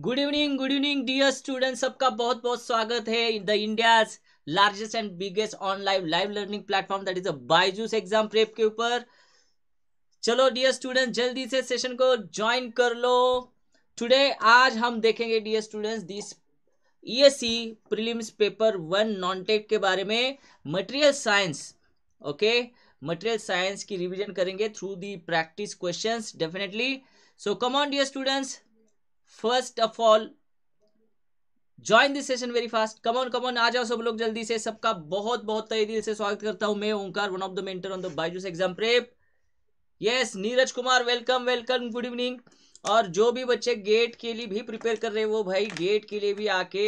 Good evening good evening dear student सबका बहुत बहुत स्वागत है the India largest and biggest online live learning platform that is a Byju's exam prep के ऊपर चलो डियर स्टूडेंट जल्दी से सेशन को ज्वाइन कर लो टुडे आज हम देखेंगे dear students this ESC prelims paper one non tech के बारे में material science okay material science की रिविजन करेंगे through the practice question definitely so come on dear students first of all join this session very fast come on come on आ जाओ सब लोग जल्दी से सबका बहुत बहुत तय दिल से स्वागत करता हूं मैं Omkar one of the mentor on the Byju's exam prep yes Neeraj Kumar welcome welcome good evening और जो भी बच्चे गेट के लिए भी प्रिपेयर कर रहे हैं वो भाई गेट के लिए भी आके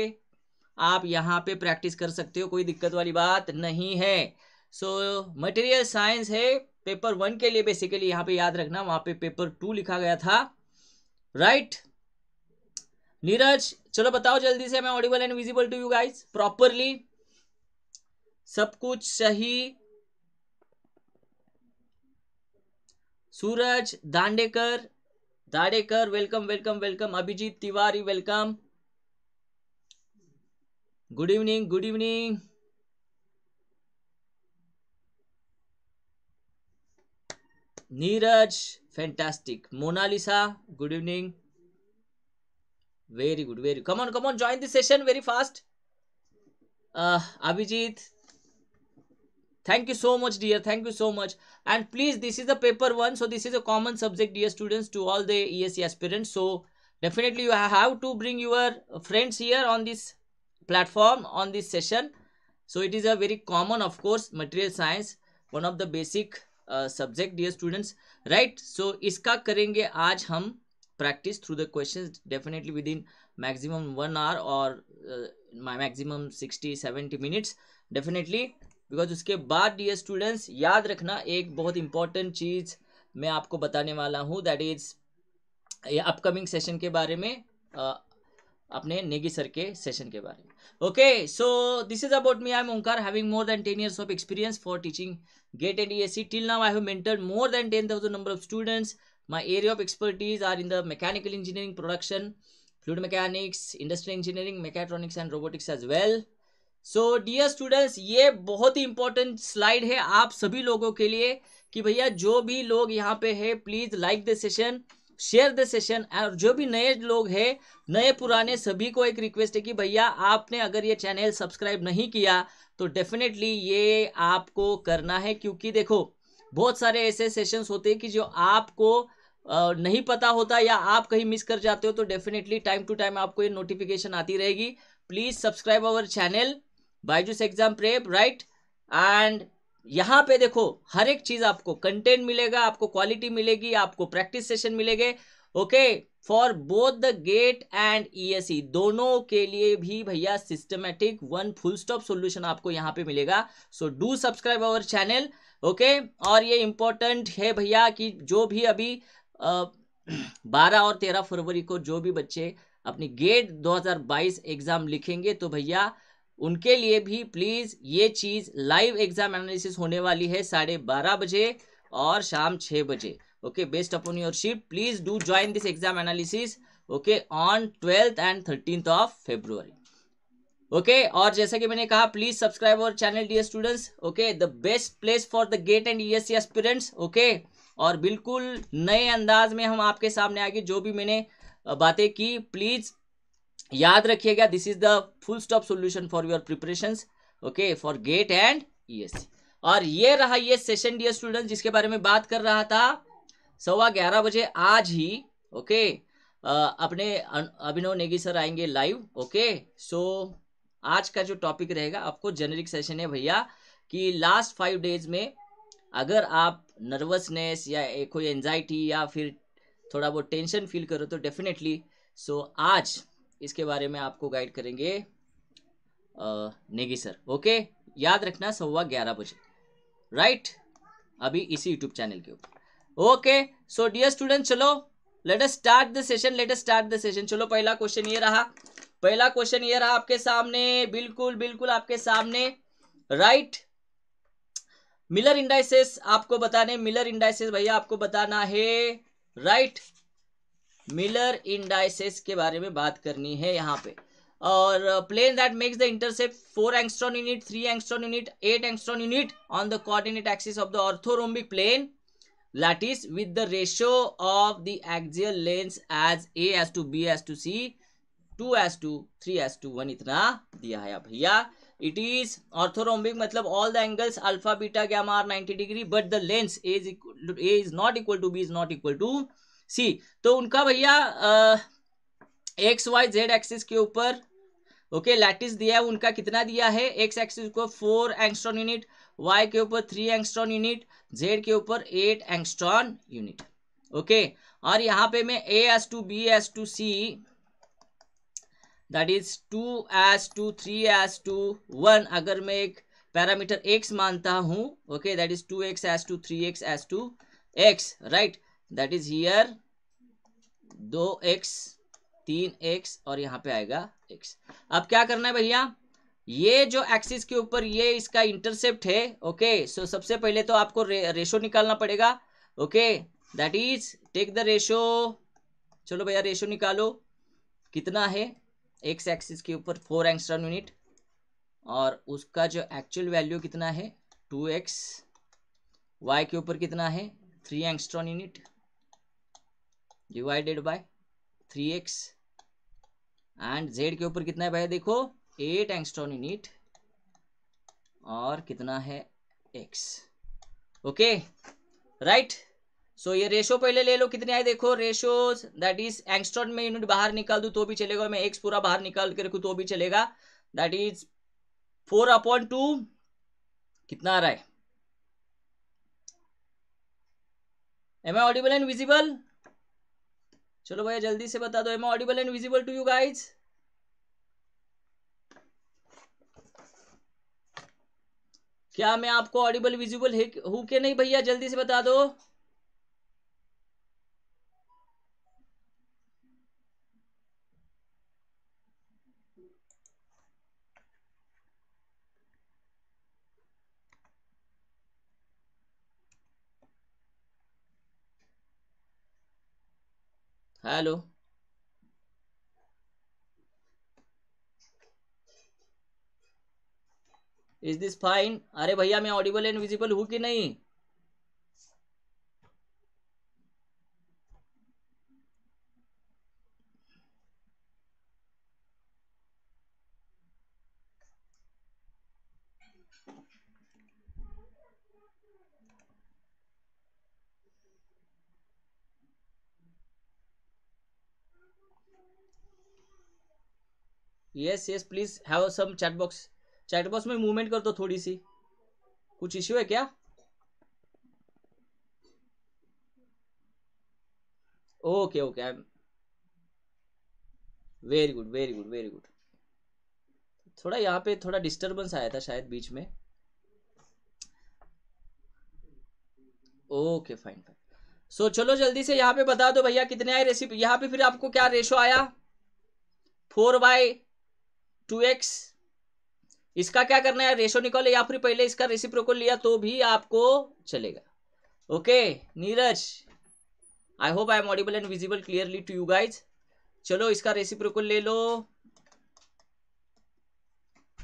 आप यहाँ पे प्रैक्टिस कर सकते हो कोई दिक्कत वाली बात नहीं है सो मटेरियल साइंस है पेपर वन के लिए बेसिकली यहाँ पे याद रखना वहाँ पे पेपर टू लिखा गया था राइट right? नीरज चलो बताओ जल्दी से मैं audible and visible to you guys properly सब कुछ सही Suraj Dandekar Dadekar welcome welcome welcome Abhijeet Tiwari welcome good evening good evening Neeraj fantastic Monalisa good evening very good very come on come on join this session very fast Abhijeet thank you so much dear thank you so much and please this is a paper one so this is a common subject dear students to all the ESC aspirants so definitely you have to bring your friends here on this platform on this session so it is a very common of course material science one of the basic subject dear students right so इसका करेंगे आज हम practice through the questions definitely within maximum one hour or uh, my uh, maximum 60 70 minutes because उसके बाद dear students याद रखना एक बहुत इंपॉर्टेंट चीज़ मैं आपको बताने वाला हूँ दैट इज़ ये अपकमिंग सेशन के बारे में uh, अपने नेगी सर के सेशन के बारे में okay so this is about me I am Omkar having more than ten years of experience for teaching GATE and E S C till now I have maintain more than ten thousand number of students My area of expertise are in the mechanical engineering production, fluid mechanics, industrial engineering, mechatronics and robotics as well. So dear students ये बहुत ही important slide है आप सभी लोगों के लिए कि भैया जो भी लोग यहाँ पे है please like the session share the session और जो भी नए लोग हैं नए पुराने सभी को एक रिक्वेस्ट है कि भैया आपने अगर ये चैनल सब्सक्राइब नहीं किया तो डेफिनेटली ये आपको करना है क्योंकि देखो बहुत सारे ऐसे सेशंस होते हैं कि जो आपको नहीं पता होता या आप कहीं मिस कर जाते हो तो डेफिनेटली टाइम टू टाइम आपको ये नोटिफिकेशन आती रहेगी please subscribe our channel Byju's exam prep right and यहाँ पे देखो हर एक चीज़ आपको कंटेंट मिलेगा आपको क्वालिटी मिलेगी आपको प्रैक्टिस सेशन मिलेंगे okay for both the GATE and E दोनों के लिए भी भैया systematic one full stop solution आपको यहाँ पे मिलेगा so do subscribe our channel okay और ये इम्पोर्टेंट है भैया कि जो भी अभी बारह और तेरह फरवरी को जो भी बच्चे अपनी गेट 2022 एग्जाम लिखेंगे तो भैया उनके लिए भी प्लीज़ ये चीज़ लाइव एग्जाम एनालिसिस होने वाली है साढ़े बारह बजे और शाम छः बजे okay best upon your ship please do join this exam analysis okay on twelfth and thirteenth of February okay और जैसा कि मैंने कहा please subscribe our channel dear students okay the best place for the GATE and E S okay और बिल्कुल नए अंदाज में हम आपके सामने आगे जो भी मैंने बातें की प्लीज याद रखिएगा this is the full stop solution for your preparation okay for GATE and E और ये रहा ये सेशन डियर स्टूडेंट जिसके बारे में बात कर रहा था सवा ग्यारह बजे आज ही ओके okay, अपने अभिनव नेगी सर आएंगे लाइव ओके सो आज का जो टॉपिक रहेगा आपको जेनरिक सेशन है भैया कि लास्ट फाइव डेज में अगर आप नर्वसनेस या कोई एनजाइटी या फिर थोड़ा बहुत टेंशन फील करो तो डेफिनेटली सो so, आज इसके बारे में आपको गाइड करेंगे नेगी सर ओके याद रखना सवा ग्यारह बजे राइट अभी इसी यूट्यूब चैनल के ऊपर ओके सो डियर स्टूडेंट चलो let us start the session let us start the session चलो पहला क्वेश्चन ये रहा पहला क्वेश्चन ये रहा आपके सामने बिल्कुल बिल्कुल आपके सामने राइट मिलर इंडाइसेस आपको बताने मिलर इंडाइसेस भैया आपको बताना है राइट मिलर इंडाइसेस के बारे में बात करनी है यहाँ पे और plane that makes the intercept four angstrom unit three angstrom unit eight angstrom unit on the coordinate axis of the orthorhombic plane lattice with the ratio of the axial lengths as a as to b as to c two is to three is to one इतना दिया है भैया it is orthorhombic मतलब all the angles alpha beta gamma are 90 degree but the lengths as A is not equal to b is not equal to c तो उनका भैया x Y Z axis के ऊपर ओके लैटिस दिया है उनका कितना दिया है एक्स एक्सिस को फोर एंगस्ट्रॉन यूनिट वाई के ऊपर थ्री एंगस्ट्रॉन यूनिट जेड के ऊपर एट एंगस्ट्रॉन यूनिट ओके और यहाँ पे मैं a S to B S to c that is two is to three is to one अगर मैं एक पैरामीटर एक्स मानता हूं okay that is two x S to three x S to x right that is here दो x तीन x और यहां पे आएगा एक्स अब क्या करना है भैया ये जो एक्सिस के ऊपर ये इसका इंटरसेप्ट है ओके सो सबसे पहले तो आपको रे, रेशो निकालना पड़ेगा okay that is take the ratio चलो भैया रेशो निकालो कितना है एक्स एक्सिस के ऊपर फोर एंगस्ट्रॉम यूनिट और उसका जो एक्चुअल वैल्यू कितना है टू एक्स वाई के ऊपर कितना है three angstrom unit divided by three x and z के ऊपर कितना है भाई देखो एट एंगस्ट्रॉन यूनिट और कितना है x okay right so so, ये रेशो पहले ले लो कितने आए देखो रेशोज दैट इज एंगस्ट्रॉन में यूनिट बाहर निकाल दू तो भी चलेगा मैं एक्स पूरा बाहर निकाल के रखू तो भी चलेगा that is four upon two कितना आ रहा है am I audible and visible चलो भैया जल्दी से बता दो am I audible and visible to you guys क्या मैं आपको ऑडिबल विजिबल है के नहीं भैया जल्दी से बता दो हेलो इज दिस फाइन अरे भैया मैं ऑडिबल एंड विजिबल हूँ कि नहीं yes yes please have some chat box chat box में मूवमेंट कर दो थोड़ी सी कुछ इश्यू है क्या okay okay I am very good very good very good थोड़ा यहाँ पे थोड़ा डिस्टर्बेंस आया था शायद बीच में ओके फाइन फाइन सो चलो जल्दी से यहाँ पे बता दो भैया कितने आए रेसिपी यहाँ पे फिर आपको क्या रेशो आया फोर बाय टू एक्स इसका क्या करना है रेशो निकालो या फिर पहले इसका रेसिप्रोकल लिया तो भी आपको चलेगा okay Neeraj I hope I am audible and visible clearly to you guys चलो इसका रेसिप्रोकल ले लो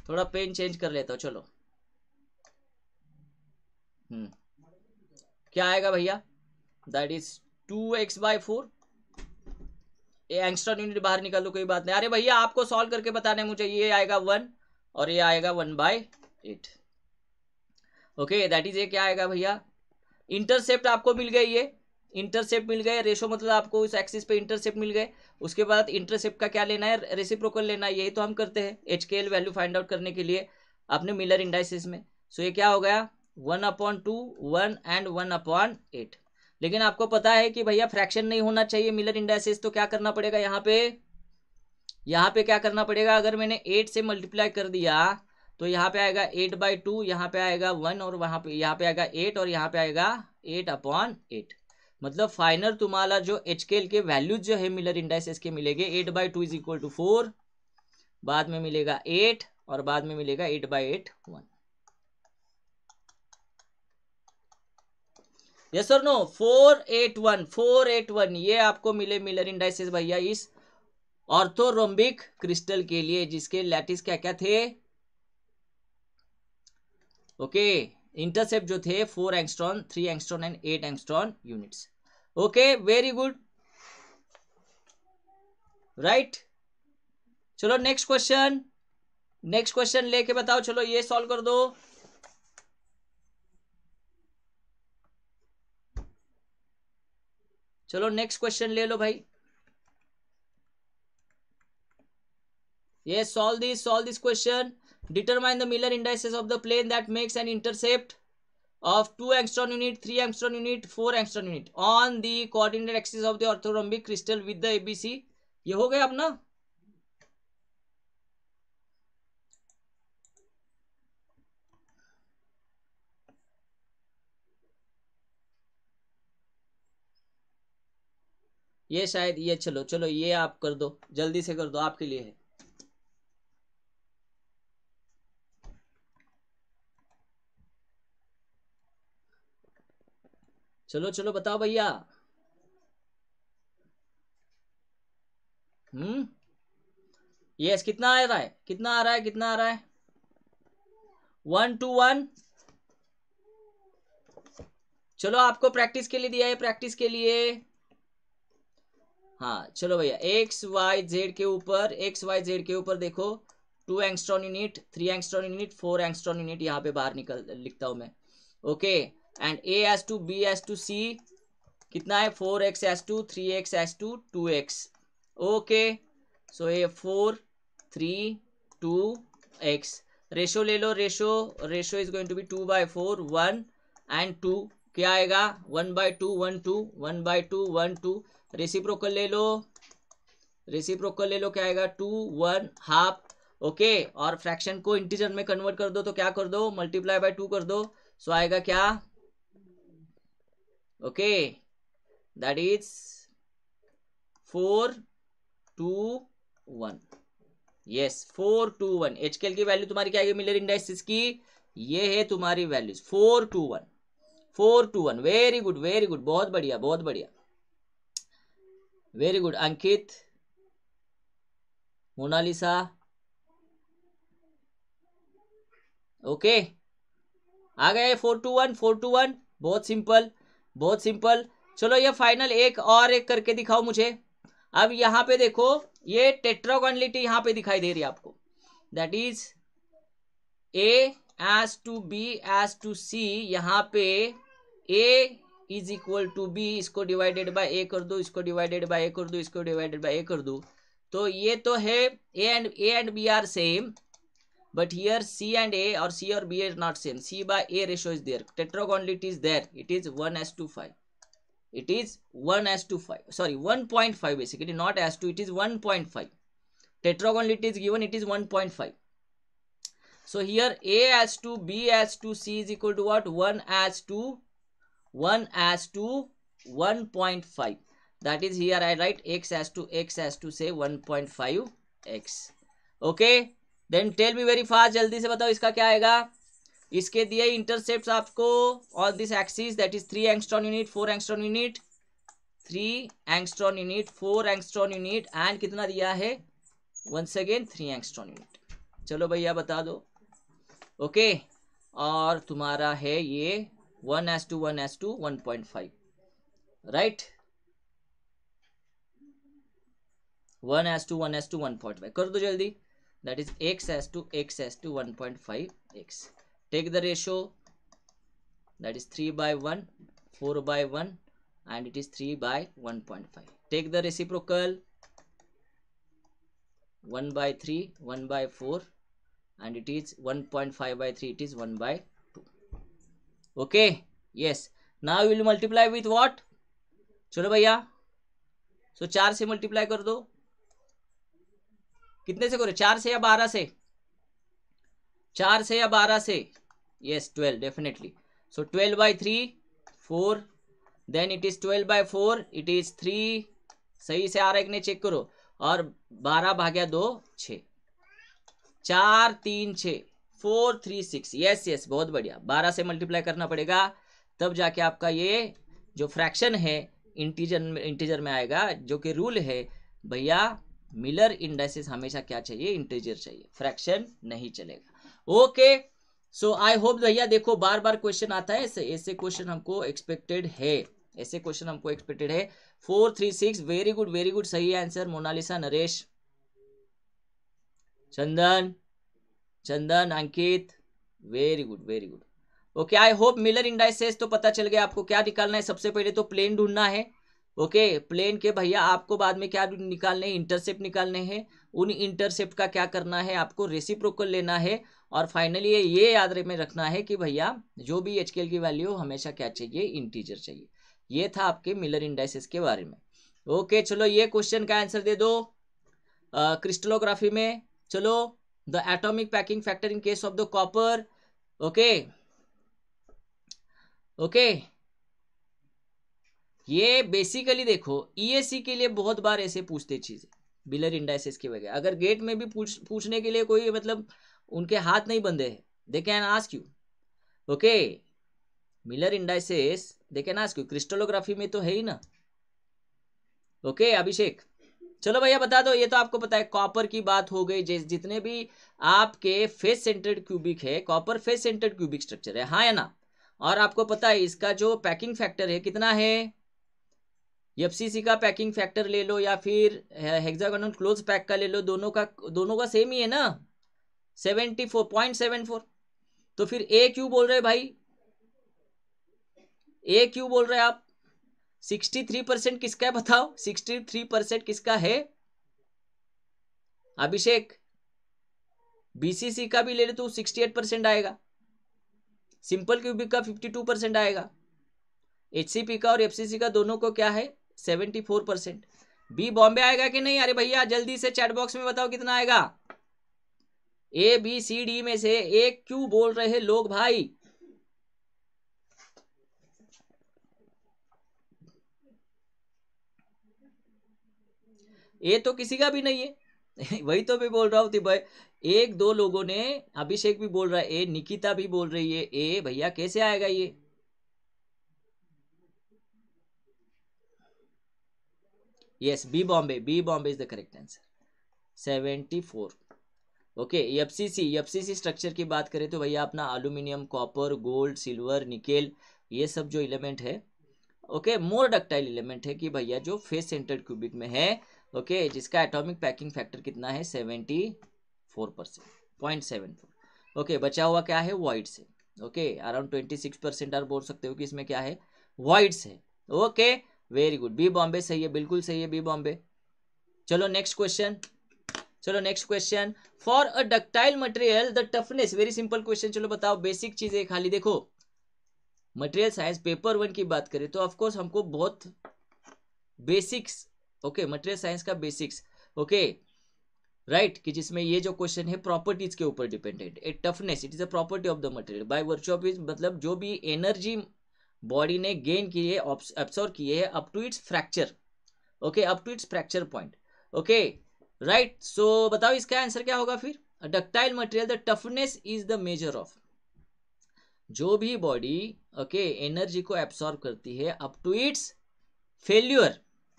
थोड़ा पेन चेंज कर लेता हूँ चलो हम्म क्या आएगा भैया that is two x by four angstrom unit बाहर निकालो कोई बात नहीं अरे भैया आपको सॉल्व करके बताने मुझे ये आएगा वन और ये आएगा one by eight okay that is ये क्या आएगा भैया इंटरसेप्ट आपको मिल गई ये इंटरसेप्ट मिल गए रेशो मतलब आपको इस एक्सिस पे इंटरसेप्ट मिल गए उसके बाद इंटरसेप्ट का क्या लेना है रेसिप्रोकल लेना है यही तो हम करते हैं एच के एल वैल्यू फाइंड आउट करने के लिए आपने मिलर इंडाइसिस में सो so ये क्या हो गया one upon two one and one upon eight लेकिन आपको पता है कि भैया फ्रैक्शन नहीं होना चाहिए मिलर इंडाइसिस तो क्या करना पड़ेगा यहाँ पे यहाँ पे क्या करना पड़ेगा अगर मैंने एट से मल्टीप्लाई कर दिया तो यहाँ पे आएगा एट बाई टू यहाँ पे आएगा वन और वहाँ पे यहाँ पे आएगा एट और यहाँ पे आएगा एट अपॉन एट मतलब फाइनल तुम्हारा जो एच के के वैल्यूज जो है मिलर इंडाइसिस के मिलेंगे eight by two is equal to four बाद में मिलेगा एट और बाद में मिलेगा eight by eight one yes और no four eight one four eight one ये आपको मिले मिलर इंडाइसिस भैया इस ऑर्थोरोम्बिक क्रिस्टल के लिए जिसके लैटिस क्या क्या थे ओके इंटरसेप्ट जो थे four angstrom three angstrom and eight angstrom units okay very good right चलो नेक्स्ट क्वेश्चन नेक्स्ट क्वेश्चन लेके बताओ चलो ये सॉल्व कर दो चलो नेक्स्ट क्वेश्चन ले लो भाई ये solve this solve this question determine the Miller indices of the plane that makes an intercept of two angstrom unit three angstrom unit four angstrom unit on the coordinate axis of the orthorhombic crystal with the ABC ये हो गया अपना ये शायद ये चलो चलो ये आप कर दो जल्दी से कर दो आपके लिए है चलो चलो बताओ भैया हम्म यस कितना आ रहा है कितना आ रहा है कितना आ रहा है वन टू वन चलो आपको प्रैक्टिस के लिए दिया है प्रैक्टिस के लिए हाँ चलो भैया एक्स वाई जेड के ऊपर एक्स वाई जेड के ऊपर देखो two angstrom unit three angstrom unit four angstrom unit यहाँ पे बाहर निकल लिखता हूँ मैं okay and A S to B S to C कितना है four x S to three x S to two x okay so A four three two x ratio ले लो ratio ratio is going to be two by four one and two क्या आएगा one by two one to one by two one two reciprocal ले लो reciprocal ले लो क्या आएगा टू वन हाफ ओके और फ्रैक्शन को इंटीजर में कन्वर्ट कर दो तो क्या कर दो मल्टीप्लाई बाय टू कर दो सो आएगा क्या okay that is four two one yes four two one H की वैल्यू तुम्हारी क्या आएगी मिलर इंडाइसिस की ये है तुम्हारी values four two one four two one very good very good बहुत बढ़िया बहुत बढ़िया very good Ankit Monalisa okay आ गए four two one four two one बहुत सिंपल बहुत सिंपल चलो ये फाइनल एक और एक करके दिखाओ मुझे अब यहां पे देखो ये टेट्रागोनलिटी यहां पे दिखाई दे रही है आपको that is A S to B S to C यहां पे A is equal to B इसको डिवाइडेड बाय ए कर दो इसको डिवाइडेड बाय ए कर दो इसको डिवाइडेड बाय ए कर दो तो ये तो है A and A and B are same but here C and A और सी और B are not same C by A ratio is there tetragonal it is there it is one as to five sorry is 1 as to 5 sorry 1.5 basically not as to it is 1.5 tetragonal it is given it is 1.5 so here a as to b as to c is equal to what 1 as to one one as to point five that is here I write x S to x S to से one point five x okay then tell be very fast जल्दी से बताओ इसका क्या आएगा इसके दिए intercept आपको on this axis that is three angstrom unit four angstrom unit three angstrom unit four angstrom unit and कितना दिया है once again three angstrom unit चलो भैया बता दो ओके okay, और तुम्हारा है ये one as to one as to one point five right one as to one as to one point five कर दो जल्दी that is x as to x as to 1.5x take the ratio that is 3 by 1 4 by 1 and it is 3 by 1.5 take the reciprocal 1 by 3 1 by 4 and it is 1.5 by 3 it is 1 by okay yes now will multiply with what चलो भैया so so, चार से multiply कर दो कितने से करो चार से या बारह से चार से या बारह से yes twelve definitely so twelve by three four then it is twelve by four it is three सही से आ रहा है कि नहीं चेक करो और बारह भाग्या दो छ चार तीन छः four three six yes yes बहुत बढ़िया बारह से मल्टीप्लाई करना पड़ेगा तब जाके आपका ये जो फ्रैक्शन है इंटीजर में इंटीजर में आएगा जो कि रूल है भैया मिलर इंडाइसिस हमेशा क्या चाहिए इंटीजर चाहिए फ्रैक्शन नहीं चलेगा ओके सो आई होप भैया देखो बार बार क्वेश्चन आता है ऐसे ऐसे क्वेश्चन हमको एक्सपेक्टेड है ऐसे क्वेश्चन हमको एक्सपेक्टेड है four three six very good very good सही answer Monalisa Naresh Chandan Chandan Ankit very good very good okay I hope Miller indices तो पता चल गया आपको क्या निकालना है सबसे पहले तो प्लेन ढूंढना है ओके okay, प्लेन के भैया आपको बाद में क्या निकालने हैं इंटरसेप्ट निकालने हैं उन इंटरसेप्ट का क्या करना है आपको रेसिप्रोकल लेना है और फाइनली ये याद में रखना है कि भैया जो भी एच की वैल्यू हमेशा क्या चाहिए इंटीजर चाहिए ये था आपके मिलर इंडाइसिस के बारे में ओके okay, चलो ये क्वेश्चन का आंसर दे दो क्रिस्टलोग्राफी में चलो the atomic packing factor in case of the copper okay okay ये बेसिकली देखो ईएसी e के लिए बहुत बार ऐसे पूछते चीज़ बिलर इंडाइसेस के वगैरह अगर गेट में भी पूछ पूछने के लिए कोई मतलब उनके हाथ नहीं बंधे हैं they can ask you okay Miller indices they can ask you crystallography में तो है ही ना ओके okay, अभिषेक चलो भैया बता दो ये तो आपको पता है कॉपर की बात हो गई जैसे जितने भी आपके फेस सेंटर्ड क्यूबिक है copper face centred cubic structure है हाँ या ना और आपको पता है इसका जो पैकिंग फैक्टर है कितना है एफसीसी का पैकिंग फैक्टर ले लो या फिर हेक्सागोनल क्लोज पैक का ले लो दोनों का दोनों का सेम ही है ना seventy four point seven four तो फिर ए क्यू बोल रहे भाई ए क्यू बोल रहे आप 63% किसका है बताओ सिक्सटी थ्री परसेंट किसका है अभिषेक बीसीसी का भी ले ले तो 68% परसेंट आएगा सिंपल क्यूबिक का फिफ्टी टू परसेंट आएगा एचसीपी का और एफसीसी का दोनों को क्या है seventy four percent B Bombay आएगा कि नहीं अरे भैया जल्दी से चैट बॉक्स में बताओ कितना आएगा ए बी सी डी में से एक क्यों बोल रहे लोग भाई ये तो किसी का भी नहीं है वही तो मैं बोल रहा हूँ भाई एक दो लोगों ने अभिषेक भी बोल रहा है ए निकिता भी बोल रही है ए भैया कैसे आएगा ये yes B Bombay B Bombay is the correct answer seventy four okay FCC FCC structure की बात करें तो भैया अपना aluminium copper gold silver nickel ये सब जो एलिमेंट है ओके मोर डक्टाइल इलेमेंट है कि भैया जो फेस सेंटर क्यूबिक में है ओके okay, जिसका एटॉमिक पैकिंग फैक्टर कितना है seventy four percent point seven four okay बचा हुआ क्या है वाइड्स है okay around twenty six percent आप बोल सकते हो कि इसमें क्या है वाइड्स है okay very good B Bombay सही है बिल्कुल सही है बी बॉम्बे चलो नेक्स्ट क्वेश्चन चलो next question for a ductile material the toughness very simple question चलो बताओ बेसिक चीजें खाली देखो मटेरियल साइंस पेपर वन की बात करें तो ऑफकोर्स हमको बहुत बेसिक्स ओके मटेरियल साइंस का बेसिक्स ओके राइट कि जिसमें ये जो क्वेश्चन है प्रॉपर्टीज के ऊपर dependent a toughness it is a property of the material by virtue of मतलब जो भी एनर्जी बॉडी ने गेन की है एब्सॉर्व है up to its fracture okay up to its fracture point okay right so बताओ इसका आंसर क्या होगा फिर ductile material the toughness is the measure of जो भी बॉडी ओके एनर्जी को एब्सॉर्व करती है up to its failure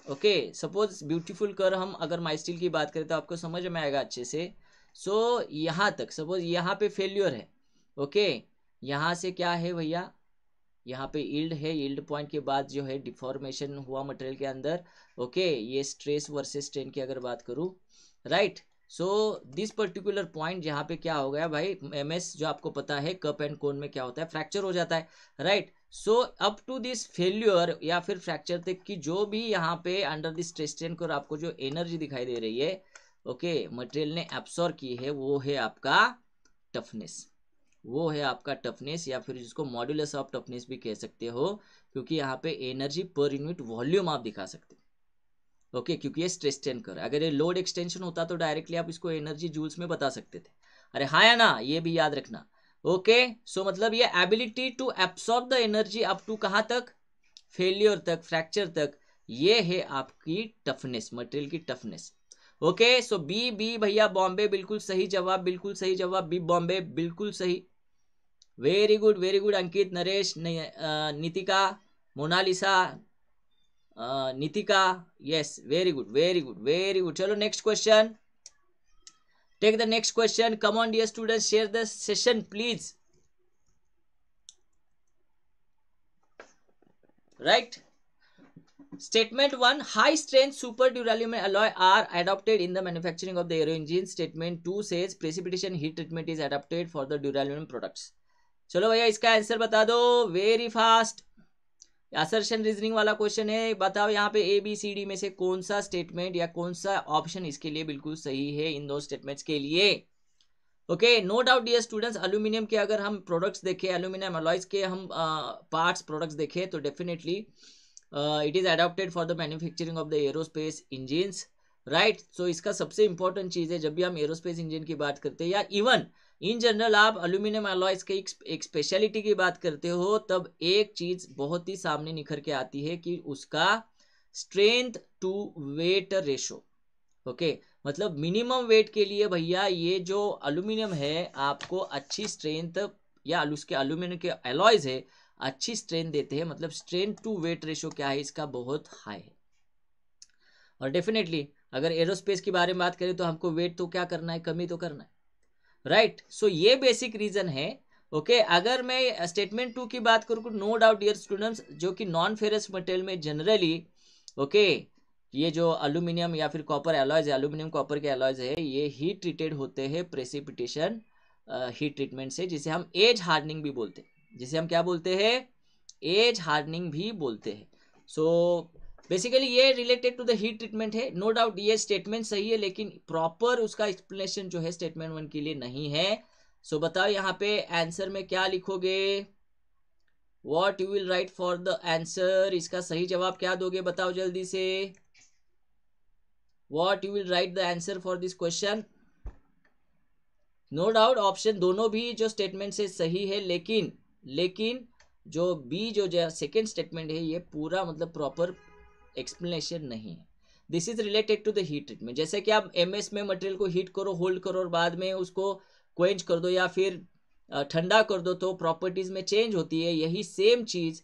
okay suppose beautiful कर हम अगर स्टील की बात करें तो आपको समझ में आएगा अच्छे से सो so, यहाँ तक सपोज यहाँ पे फेल्योर है ओके okay, यहाँ से क्या है भैया यहाँ पे ईल्ड है इल्ड पॉइंट के बाद जो है डिफॉर्मेशन हुआ मटेरियल के अंदर ओके okay, ये स्ट्रेस वर्सेस स्ट्रेन की अगर बात करूँ right so this particular point यहाँ पे क्या हो गया भाई एम जो आपको पता है कप एंड कोन में क्या होता है फ्रैक्चर हो जाता है right right? So up to this failure या फिर फ्रैक्चर तक की जो भी यहाँ पे अंडर दिस स्ट्रेन को आपको जो एनर्जी दिखाई दे रही है ओके okay, मटेरियल ने एब्सॉर्व की है वो है आपका टफनेस वो है आपका टफनेस या फिर जिसको मॉड्यूलस ऑफ टफनेस भी कह सकते हो क्योंकि यहाँ पे एनर्जी पर यूनिट वॉल्यूम आप दिखा सकते हो ओके okay, क्योंकि ये स्ट्रेस स्ट्रेन कर अगर ये लोड एक्सटेंशन होता तो डायरेक्टली आप इसको एनर्जी जूल्स में बता सकते थे अरे हाँ या ना ये भी याद रखना ओके सो मतलब ये ability to absorb the energy up to कहाँ तक फेलियर तक फ्रैक्चर तक ये है आपकी टफनेस मटेरियल की toughness okay so B B भैया बॉम्बे बिल्कुल सही जवाब बिल्कुल सही जवाब बी बॉम्बे बिल्कुल सही very good very good Ankit Naresh Nitika Monalisa Nitika yes very good very good very good चलो next question take the next question come on dear students share the session please right Statement 1 High strength super duralumin alloy are adopted in the manufacturing of the aero engine. Statement 2 says precipitation heat treatment is adopted for the duralumin products. चलो भैया इसका answer बता दो very fast assertion reasoning वाला question है बताओ यहाँ पे ए बी सी डी में से कौन सा स्टेटमेंट या कौन सा ऑप्शन इसके लिए बिल्कुल सही है इन दो स्टेटमेंट्स के लिए okay no doubt dear students aluminium के अगर हम प्रोडक्ट्स देखें एल्यूमिनियम अलॉयज के हम पार्ट्स uh, प्रोडक्ट्स देखें तो definitely it is adopted for the manufacturing of the aerospace engine right so इसका सबसे इंपॉर्टेंट चीज़ है जब भी हम एरोस्पेस इंजन की बात करते हैं या इवन इन जनरल आप अल्यूमिनियम अलॉयस के एक स्पेशलिटी की बात करते हो तब एक चीज बहुत ही सामने निखर के आती है कि उसका strength to weight ratio okay मतलब मिनिमम वेट के लिए भैया ये जो अल्यूमिनियम है आपको अच्छी स्ट्रेंथ या उसके अल्यूमिनियम के एलॉयज है अच्छी स्ट्रेंथ देते हैं मतलब स्ट्रेंथ टू वेट रेशो क्या है इसका बहुत हाई है और डेफिनेटली अगर एरोस्पेस के बारे में बात करें तो हमको वेट तो क्या करना है कमी तो करना है राइट सो ये बेसिक रीजन है ओके okay, अगर मैं स्टेटमेंट टू की बात करूँ नो डाउट डियर स्टूडेंट्स जो कि नॉन फेरस मटेरियल में जनरली ओके okay, ये जो अल्यूमिनियम या फिर कॉपर एलॉयज है अल्यूमिनियम कॉपर के एलॉयज है ये हीट ट्रीटेड होते हैं प्रेसिपिटेशन हीट ट्रीटमेंट से जिसे हम एज हार्डनिंग भी बोलते हैं जिसे हम क्या बोलते हैं एज हार्डनिंग भी बोलते हैं सो so, बेसिकली ये related to the heat treatment है नो डाउट ये स्टेटमेंट सही है लेकिन प्रॉपर उसका एक्सप्लेनेशन जो है स्टेटमेंट वन के लिए नहीं है सो so, बताओ यहाँ पे आंसर में क्या लिखोगे what you will write for the answer इसका सही जवाब क्या दोगे बताओ जल्दी से what you will write the answer for this question no doubt option दोनों भी जो स्टेटमेंट से सही है लेकिन लेकिन जो बी जो सेकेंड स्टेटमेंट है ये पूरा मतलब प्रॉपर एक्सप्लेनेशन नहीं है this is related to the heat treatment जैसे कि आप एम में मटेरियल को हीट करो होल्ड करो और बाद में उसको क्वेंच कर दो या फिर ठंडा कर दो तो प्रॉपर्टीज में चेंज होती है यही सेम चीज़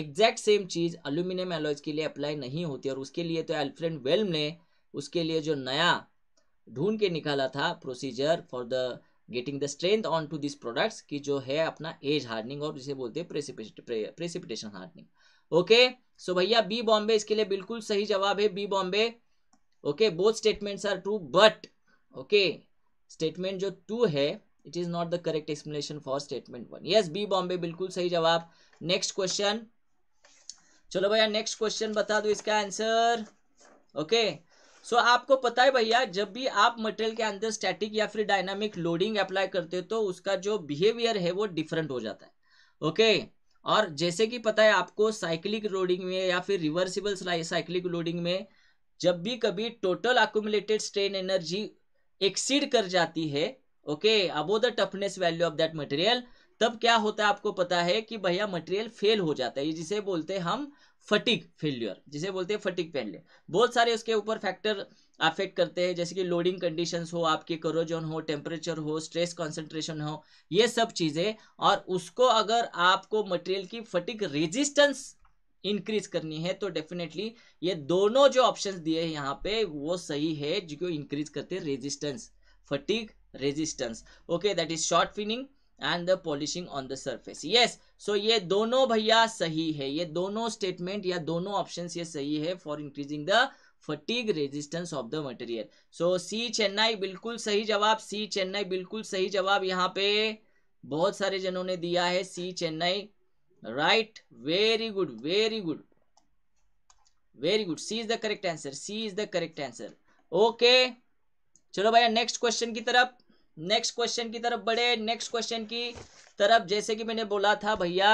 एग्जैक्ट सेम चीज़ अल्यूमिनियम एलॉयज के लिए अप्लाई नहीं होती और उसके लिए तो एल्फ्रेंड वेल्म ने उसके लिए जो नया ढूंढ के निकाला था procedure for the getting the strength on to this products की जो है अपना एज हार्डनिंग और जिसे बोलते हैं प्रेसिपिटेशन हार्डनिंग ओके सो भैया बी बॉम्बे इसके लिए बिल्कुल सही जवाब है B Bombay okay both statements are true but okay statement जो टू है it is not the correct explanation for statement one yes B Bombay बिल्कुल सही जवाब नेक्स्ट क्वेश्चन चलो भैया नेक्स्ट क्वेश्चन बता दो इसका आंसर ओके सो आपको पता है भैया जब भी आप मटेरियल के अंदर स्टैटिक या फिर डायनामिक लोडिंग अप्लाई करते हो तो उसका जो बिहेवियर है वो डिफरेंट हो जाता है ओके okay? और जैसे कि पता है आपको साइक्लिक लोडिंग में या फिर रिवर्सिबल साइक्लिक लोडिंग में जब भी कभी total accumulated strain energy exceed कर जाती है okay above the toughness value of that material तब क्या होता है आपको पता है कि भैया मटेरियल फेल हो जाता है जिसे बोलते हैं हम फटिक फेल्यूर जिसे बोलते हैं फटिक फेल्यूर बहुत सारे उसके ऊपर फैक्टर अफेक्ट करते हैं जैसे कि लोडिंग कंडीशंस हो आपके करोजन हो टेम्परेचर हो स्ट्रेस कॉन्सेंट्रेशन हो ये सब चीज़ें और उसको अगर आपको मटेरियल की फटिक रेजिस्टेंस इंक्रीज करनी है तो डेफिनेटली ये दोनों जो ऑप्शंस दिए हैं यहाँ पे वो सही है जो इंक्रीज करते हैं resistance fatigue resistance okay that is shot peening and the polishing on the surface yes so ये दोनों भैया सही है ये दोनों स्टेटमेंट या दोनों ऑप्शन ये सही है for increasing the fatigue resistance of the material so C Chennai बिल्कुल सही जवाब सी चेन्नई बिल्कुल सही जवाब यहाँ पे बहुत सारे जनों ने दिया है C Chennai right very good very good very good C is the correct answer C is the correct answer okay चलो भैया नेक्स्ट क्वेश्चन की तरफ नेक्स्ट क्वेश्चन की तरफ बढ़े नेक्स्ट क्वेश्चन की तरफ जैसे कि मैंने बोला था भैया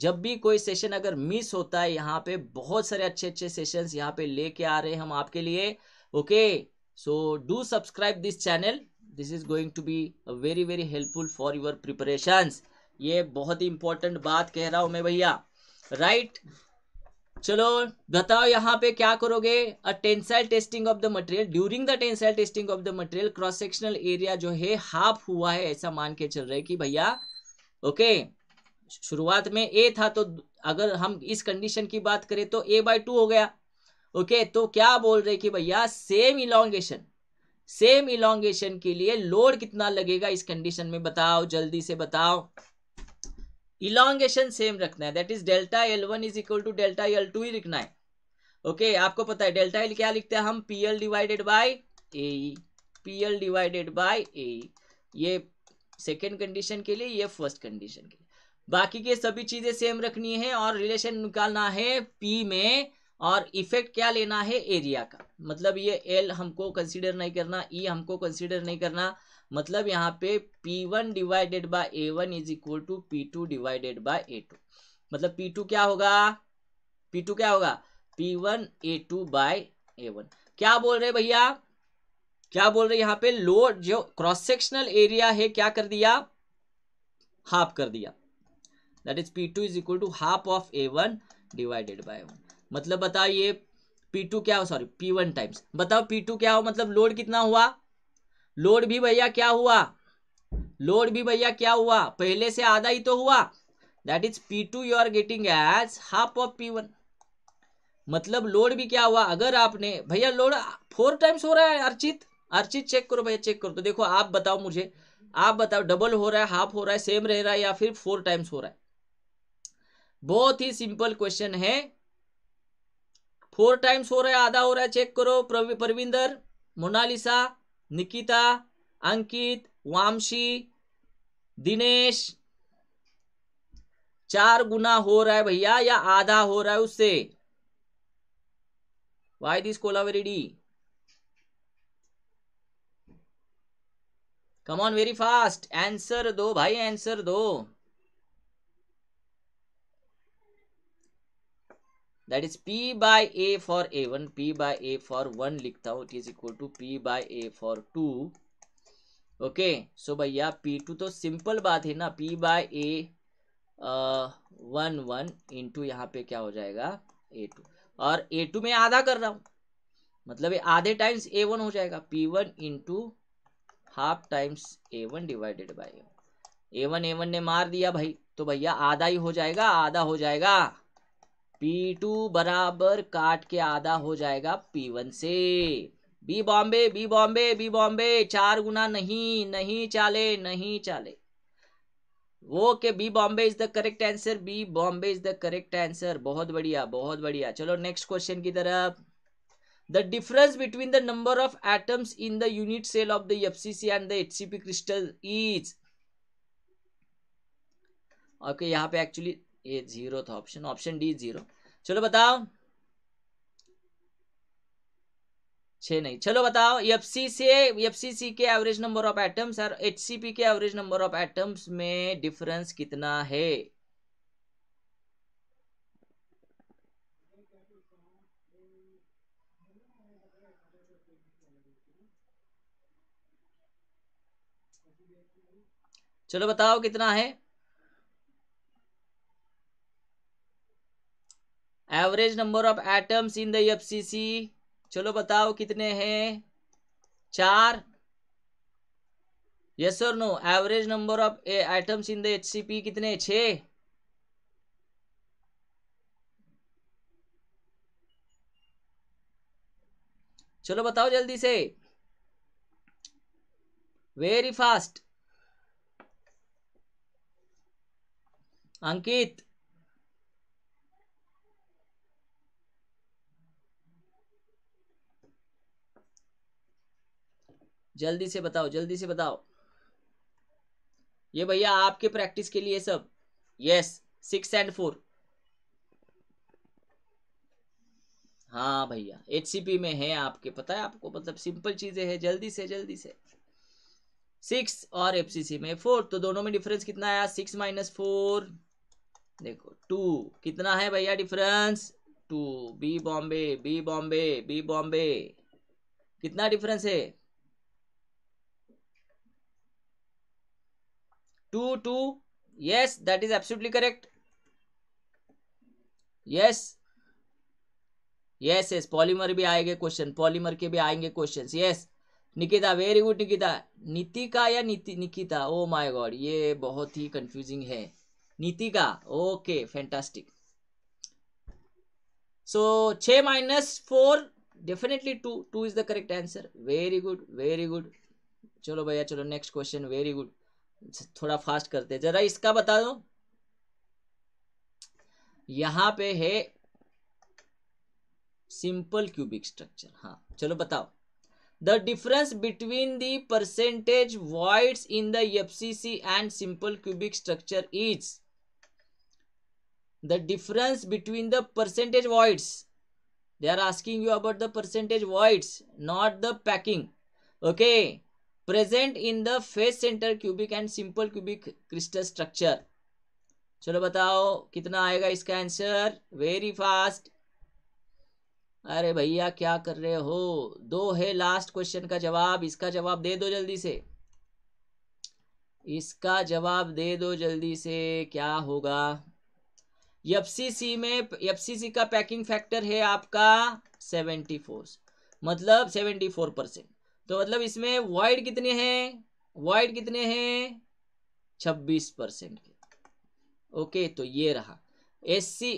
जब भी कोई सेशन अगर मिस होता है यहाँ पे बहुत सारे अच्छे अच्छे सेशन यहाँ पे लेके आ रहे हैं हम आपके लिए okay so do subscribe this channel this is going to be very very helpful for your preparation ये बहुत ही इंपॉर्टेंट बात कह रहा हूं मैं भैया राइट right? चलो बताओ यहाँ पे क्या करोगे a tensile testing of the material during the tensile testing of the material cross sectional area जो है हाफ हुआ है ऐसा मान के चल रहे कि भैया ओके okay, शुरुआत में ए था तो अगर हम इस कंडीशन की बात करें तो ए बाई टू हो गया ओके तो क्या बोल रहे कि भैया सेम इलांगेशन सेम इलांगेशन के लिए लोड कितना लगेगा इस कंडीशन में बताओ जल्दी से बताओ इलांगेशन सेम रखना है that is delta L one is equal to delta L two ही लिखना है ओके okay, आपको पता है डेल्टा एल क्या लिखते हैं हम P L divided by A P L divided by A ये सेकेंड कंडीशन के लिए ये फर्स्ट कंडीशन के बाकी के सभी चीजें सेम रखनी है और रिलेशन निकालना है पी में और इफेक्ट क्या लेना है एरिया का मतलब ये एल हमको कंसिडर नहीं करना ई e हमको कंसिडर नहीं करना मतलब यहाँ पे P one divided by A one is equal to P two divided by A two मतलब पी टू क्या होगा पी टू क्या होगा P one A two by A one क्या बोल रहे भैया क्या बोल रहे यहाँ पे लोड जो क्रॉस सेक्शनल एरिया है क्या कर दिया हाफ कर दिया that is P two is equal to half of A one divided by one मतलब बताओ ये पी टू क्या हो सॉरी पी वन टाइम्स बताओ पी टू क्या हो मतलब लोड कितना हुआ लोड भी भैया क्या हुआ लोड भी भैया क्या हुआ पहले से आधा ही तो हुआ that is P two you are getting as half of P one मतलब लोड भी क्या हुआ अगर आपने भैया लोड फोर टाइम्स हो रहा है अर्चित अर्चित चेक करो भैया चेक करो तो देखो आप बताओ मुझे आप बताओ डबल हो रहा है हाफ हो रहा है सेम रह रहा है या फिर फोर टाइम्स हो रहा है बहुत ही सिंपल क्वेश्चन है फोर टाइम्स हो रहा है आधा हो रहा है चेक करो परविंदर मोनालिसा निकिता अंकित वामशी दिनेश चार गुना हो रहा है भैया या आधा हो रहा है उससे why this Kolaveri come on very fast answer दो भाई आंसर दो that is P by A four A one P by A four one लिखता हूँ it is equal to P by A four two okay so भैया P two तो simple बात है ना P by A one one into यहाँ पे क्या हो जाएगा ए टू और ए टू में आधा कर रहा हूँ मतलब आधे टाइम्स ए वन हो जाएगा P one into half times A one divided by A one A one ने मार दिया भाई तो भैया आधा ही हो जाएगा आधा हो जाएगा P2 बराबर काट के आधा हो जाएगा P1 से B Bombay B Bombay B Bombay चार गुना नहीं नहीं चाले नहीं चाले के B Bombay is the correct answer B Bombay is the correct answer बहुत बढ़िया बहुत बढ़िया चलो नेक्स्ट क्वेश्चन की तरफ the difference between the number of atoms in the unit cell of the C and the HCP crystal is okay यहाँ पे actually ये जीरो था ऑप्शन ऑप्शन डी जीरो चलो बताओ छ नहीं चलो बताओ एफ सी से एफ सी सी के एवरेज नंबर ऑफ एटम्स और एच सी पी के एवरेज नंबर ऑफ एटम्स में डिफरेंस कितना है चलो बताओ कितना है average number of atoms in the FCC चलो बताओ कितने हैं चार यस और no average number of atoms in the HCP कितने छ चलो बताओ जल्दी से वेरी फास्ट अंकित जल्दी से बताओ जल्दी से बताओ ये भैया आपके प्रैक्टिस के लिए सब यस सिक्स एंड फोर हाँ भैया एच में है आपके पता है आपको मतलब सिंपल चीजें है जल्दी से जल्दी से सिक्स और एफसीसी में फोर तो दोनों में डिफरेंस कितना आया सिक्स माइनस फोर देखो टू कितना है भैया difference two B Bombay B Bombay B Bombay कितना डिफरेंस है two two yes that is absolutely correct yes yes yes polymer भी आएंगे क्वेश्चन पॉलीमर के भी आएंगे question yes Nikita very good Nikita Nitika या Niti Nikita oh my God ये बहुत ही कंफ्यूजिंग है नीतिका ओके फैंटास्टिक सो छ minus four definitely two two is the correct answer very good very good चलो भैया चलो नेक्स्ट क्वेश्चन वेरी गुड थोड़ा फास्ट करते हैं जरा इसका बता दो यहां पे है सिंपल क्यूबिक स्ट्रक्चर हाँ चलो बताओ the difference between the percentage voids in the FCC and simple cubic structure is the difference between the percentage voids they are asking you about the percentage voids not the packing okay present in the face centre cubic and simple cubic crystal structure चलो बताओ कितना आएगा इसका answer very fast अरे भैया क्या कर रहे हो दो है लास्ट क्वेश्चन का जवाब इसका जवाब दे दो जल्दी से इसका जवाब दे दो जल्दी से क्या होगा एफसीसी में एफसीसी का पैकिंग फैक्टर है आपका सेवेंटी फोर मतलब सेवेंटी फोर परसेंट तो मतलब इसमें वाइड कितने हैं वाइड कितने हैं छब्बीस परसेंट ओके तो ये रहा एस सी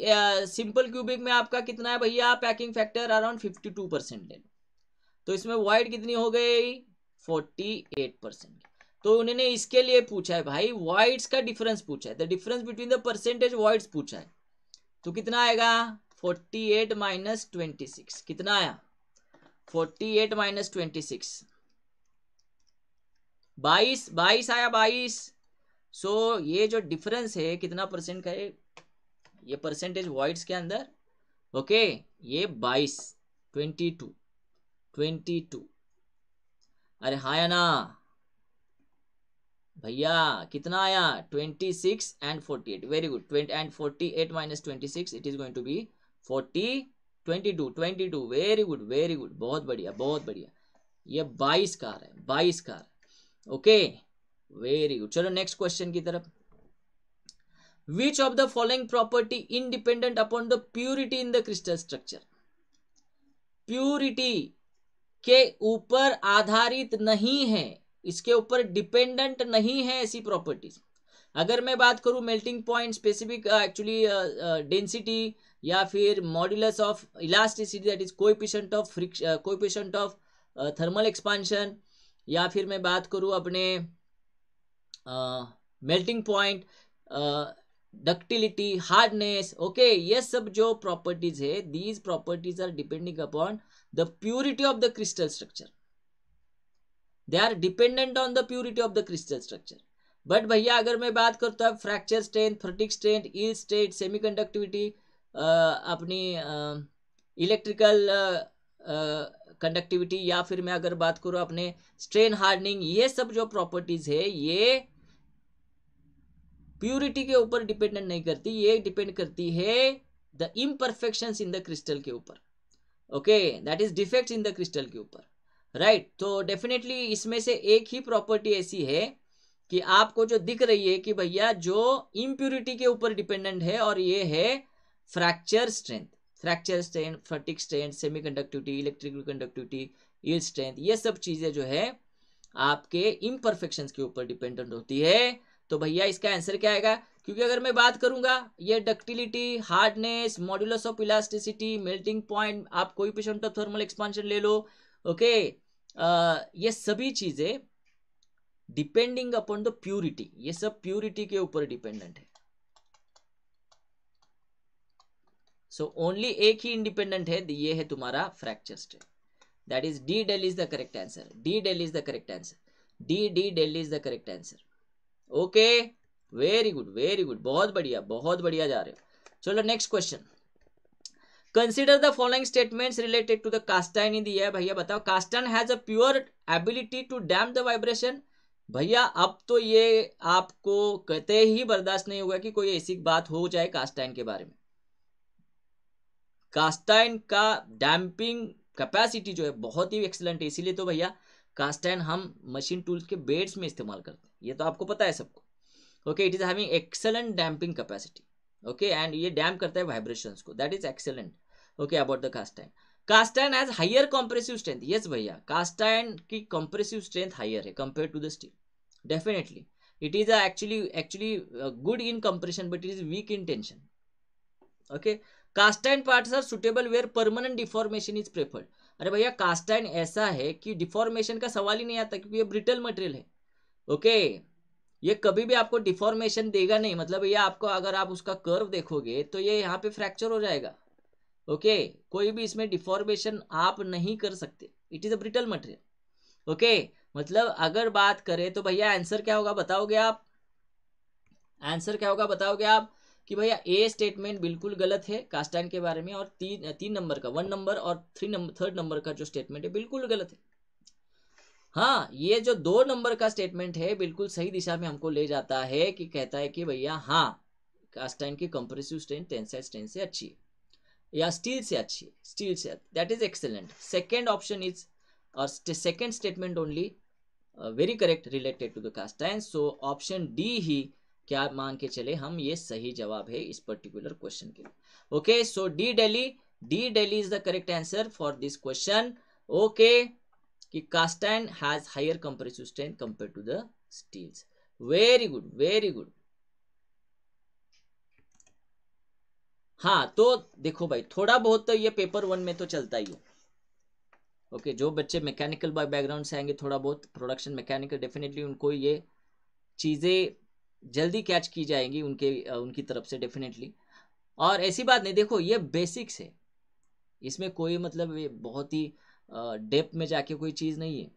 सिंपल क्यूबिक में आपका कितना है भैया packing factor around fifty two percent ले लो तो इसमें वाइड कितनी हो गई फोर्टी एट परसेंट तो उन्होंने इसके लिए पूछा है भाई वाइड्स का डिफरेंस पूछा है the difference between the percentage voids पूछा है तो कितना आएगा forty eight minus twenty six कितना आया forty eight minus twenty six बाईस बाईस आया बाईस सो so, ये जो डिफरेंस है कितना परसेंट का है ये परसेंटेज वाइट्स के अंदर ओके okay, ये बाईस ट्वेंटी टू ट्वेंटी टू अरे हाँ या ना भैया कितना आया twenty six and forty eight very good twenty and forty eight minus twenty six it is going to be forty twenty two twenty two very good very good बहुत बढ़िया बहुत बढ़िया ये बाईस कार है बाईस कार ओके वेरी गुड चलो नेक्स्ट क्वेश्चन की तरफ which of the following property independent upon the purity in the crystal structure purity के ऊपर आधारित नहीं है इसके ऊपर डिपेंडेंट नहीं है ऐसी प्रॉपर्टीज अगर मैं बात करूं melting point specific actually density या फिर modulus of elasticity that is coefficient of friction coefficient of thermal expansion या फिर मैं बात करूँ अपने melting point ductility hardness okay ये सब जो प्रॉपर्टीज है these properties are depending upon the purity of the crystal structure they are dependent on the purity of the crystal structure but भैया अगर मैं बात करता हूँ fracture strength फर्टिक strength yield state semi conductivity अपनी इलेक्ट्रिकल कंडक्टिविटी या फिर मैं अगर बात करूँ अपने स्ट्रेन हार्डनिंग ये सब जो प्रॉपर्टीज़ है ये प्योरिटी के ऊपर डिपेंडेंट नहीं करती ये डिपेंड करती है the imperfections in the crystal के ऊपर okay that is defect in the crystal के ऊपर राइट तो डेफिनेटली इसमें से एक ही प्रॉपर्टी ऐसी है कि आपको जो दिख रही है कि भैया जो इम्प्यूरिटी के ऊपर डिपेंडेंट है और ये है fracture strength fracture strength fatigue strength semi conductivity electrical conductivity yield strength ये सब चीज़ें जो है आपके इम्परफेक्शन के ऊपर डिपेंडेंट होती है तो भैया इसका आंसर क्या आएगा क्योंकि अगर मैं बात करूंगा ये ductility hardness modulus of elasticity melting point आप कोई भी ऑफ थर्मल एक्सपांशन ले लो ओके आ, ये सभी चीज़ें डिपेंडिंग अपॉन द प्योरिटी ये सब प्योरिटी के ऊपर डिपेंडेंट है सो ओनली एक ही इंडिपेंडेंट है ये है तुम्हारा fracture strain that is D Delhi is the correct answer D Delhi is the correct answer D D Delhi is the correct answer okay very good very good बहुत बढ़िया बहुत बढ़िया जा रहे हो चलो next question consider the following statement related to the cast iron इन दिया है भैया बताओ cast iron has a poor ability to damp the vibration भैया अब तो ये आपको कहते ही बर्दाश्त नहीं होगा कि कोई ऐसी बात हो जाए कास्टाइन के बारे में कास्टाइन का डैम्पिंग कैपेसिटी जो है बहुत ही एक्सलेंट है इसीलिए तो भैया कास्टाइन हम मशीन टूल्स के बेड्स में इस्तेमाल करते हैं ये तो आपको पता है सबको okay it is having excellent damping capacity okay and ये डैम्प करता है वाइब्रेशंस को that is excellent okay about the cast iron cast iron has higher compressive strength yes भैया कास्टाइन की कंप्रेसिव स्ट्रेंथ हायर है compare to the steel definitely it is actually actually good in compression but it is weak in tension okay cast iron parts are suitable where permanent deformation is preferred अरे भैया कास्टाइन ऐसा है कि deformation का सवाल ही नहीं आता क्योंकि ये ब्रिटल मटेरियल है ओके ये कभी भी आपको डिफॉर्मेशन देगा नहीं मतलब ये आपको अगर आप उसका कर्व देखोगे तो ये यहाँ पे फ्रैक्चर हो जाएगा ओके कोई भी इसमें डिफॉर्मेशन आप नहीं कर सकते it is a brittle material okay मतलब अगर बात करें तो भैया आंसर क्या होगा बताओगे आप आंसर क्या होगा बताओगे आप कि भैया ए स्टेटमेंट बिल्कुल गलत है कास्टाइन के बारे में और ती, तीन नंबर का वन नंबर और थ्री नंबर थर्ड नंबर का जो स्टेटमेंट है बिल्कुल गलत है हाँ ये जो दो नंबर का स्टेटमेंट है बिल्कुल सही दिशा में हमको ले जाता है कि कहता है कि भैया हाँ कास्टाइन की कंप्रेसिव स्ट्रेंथ टेंसाइल स्ट्रेंथ से अच्छी है या स्टील से अच्छी है स्टील से that is excellent second option is और second statement only very correct related to the cast iron so option D ही क्या मान के चले हम ये सही जवाब है इस पर्टिकुलर क्वेश्चन के लिए okay so D Delhi D Delhi is the correct answer for this question okay कि cast iron has higher compressive strength compare to the steels very good very good हाँ तो देखो भाई थोड़ा बहुत तो ये पेपर वन में तो चलता ही है ओके okay, जो बच्चे मैकेनिकल बैकग्राउंड से आएंगे थोड़ा बहुत प्रोडक्शन मैकेनिकल डेफिनेटली उनको ये चीज़ें जल्दी कैच की जाएंगी उनके उनकी तरफ से डेफिनेटली और ऐसी बात नहीं देखो ये बेसिक्स है इसमें कोई मतलब ये बहुत ही डेप्थ में जाके कोई चीज़ नहीं है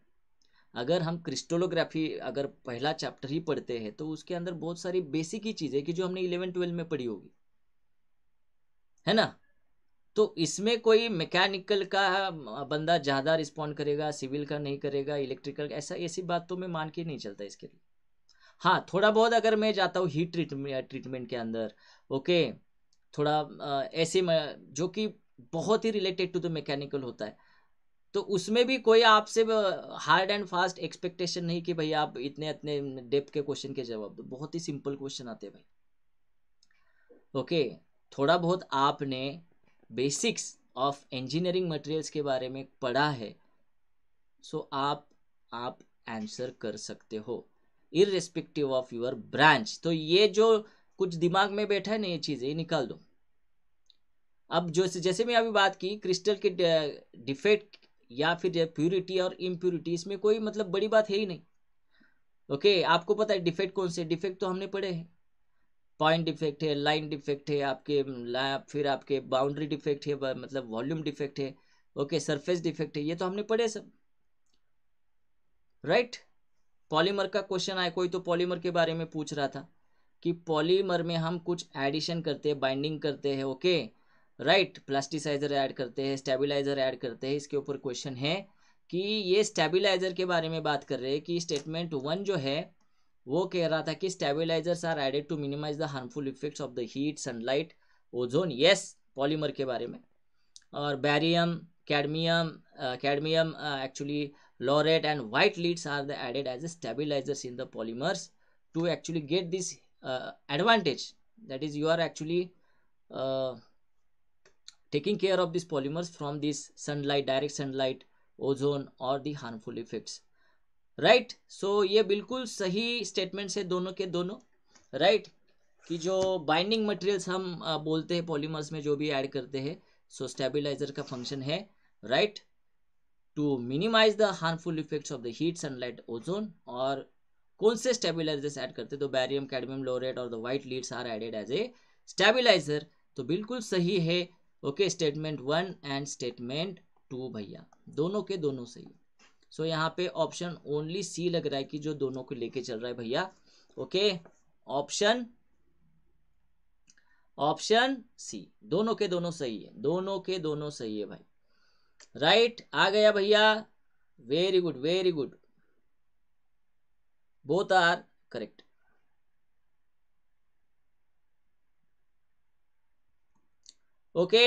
अगर हम क्रिस्टोलोग्राफी अगर पहला चैप्टर ही पढ़ते हैं तो उसके अंदर बहुत सारी बेसिक ही चीज़ें कि जो हमने इलेवन ट्वेल्व में पढ़ी होगी है ना तो इसमें कोई मैकेनिकल का बंदा ज़्यादा रिस्पॉन्ड करेगा सिविल का नहीं करेगा इलेक्ट्रिकल ऐसा ऐसी बात तो मैं मान के नहीं चलता इसके लिए हाँ थोड़ा बहुत अगर मैं जाता हूँ हीट ट्रीटमेंट ट्रीटमेंट के अंदर ओके थोड़ा ऐसे में जो कि बहुत ही रिलेटेड टू द मैकेनिकल होता है तो उसमें भी कोई आपसे हार्ड एंड फास्ट एक्सपेक्टेशन नहीं कि भाई आप इतने इतने डेप्थ के क्वेश्चन के जवाब दो बहुत ही सिंपल क्वेश्चन आते हैं भाई ओके थोड़ा बहुत आपने बेसिक्स ऑफ इंजीनियरिंग मटेरियल्स के बारे में पढ़ा है सो आप आप आंसर कर सकते हो इरेस्पेक्टिव ऑफ योर ब्रांच तो ये जो कुछ दिमाग में बैठा है ना ये चीज़ें निकाल दो अब जो जैसे मैं अभी बात की क्रिस्टल के डिफेक्ट या फिर प्योरिटी और इम्प्यूरिटी इसमें कोई मतलब बड़ी बात है ही नहीं ओके okay, आपको पता है डिफेक्ट कौन से डिफेक्ट तो हमने पढ़े हैं पॉइंट डिफेक्ट है लाइन डिफेक्ट है आपके फिर आपके बाउंड्री डिफेक्ट है मतलब वॉल्यूम डिफेक्ट है ओके सरफेस डिफेक्ट है ये तो हमने पढ़े सब राइट right? पॉलीमर का क्वेश्चन आया कोई तो पॉलीमर के बारे में पूछ रहा था कि पॉलीमर में हम कुछ एडिशन करते हैं बाइंडिंग करते हैं ओके राइट प्लास्टिसाइजर ऐड करते हैं स्टेबिलाइजर ऐड करते हैं इसके ऊपर क्वेश्चन है कि ये स्टेबिलाइजर के बारे में बात कर रहे हैं कि स्टेटमेंट वन जो है वो कह रहा था कि stabilisers are added to minimise the harmful effects of the heat sunlight ozone yes polymer के बारे में और barium cadmium cadmium actually laurate and white leads are the added as a stabilisers in the polymers to actually get this advantage that is you are actually taking care of this polymers from this sunlight direct sunlight ozone और the harmful effects right so ये बिल्कुल सही statement है दोनों के दोनों right right? कि जो बाइंडिंग मटेरियल्स हम uh, बोलते हैं पॉलीमर्स में जो भी ऐड करते हैं सो स्टेबिलाइजर का फंक्शन है right to minimize the harmful effects of the heat sunlight ozone or कौन से स्टेबलाइजर्स ऐड करते तो बैरियम कैडमियम लोरेट और the white leads are added as a stabiliser तो बिल्कुल सही है okay statement one and statement two भैया दोनों के दोनों सही सो so, यहाँ पे ऑप्शन ओनली सी लग रहा है कि जो दोनों को लेके चल रहा है भैया ओके ऑप्शन ऑप्शन सी दोनों के दोनों सही है दोनों के दोनों सही है भाई राइट आ गया भैया very good very good both are correct okay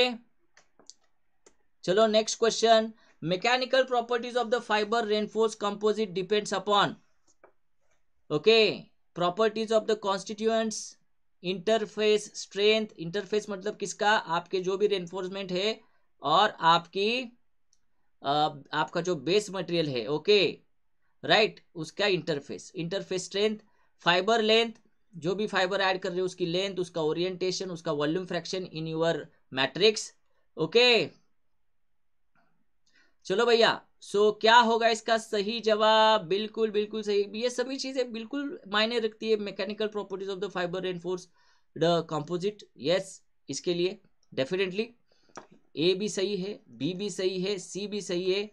चलो next question mechanical properties of the fibre reinforce composite depends upon okay properties of the constituents interface strength interface मतलब किसका आपके जो भी रेनफोर्समेंट है और आपकी आपका जो बेस मटेरियल है ओके राइट उसका interface interface strength fibre length जो भी फाइबर ऐड कर रहे हो उसकी लेंथ उसका ओरिएंटेशन उसका volume fraction in your matrix okay चलो भैया सो so, क्या होगा इसका सही जवाब बिल्कुल बिल्कुल सही ये सभी चीजें बिल्कुल मायने रखती है mechanical properties of the fibre and force the composite yes इसके लिए डेफिनेटली ए भी सही है बी भी सही है सी भी सही है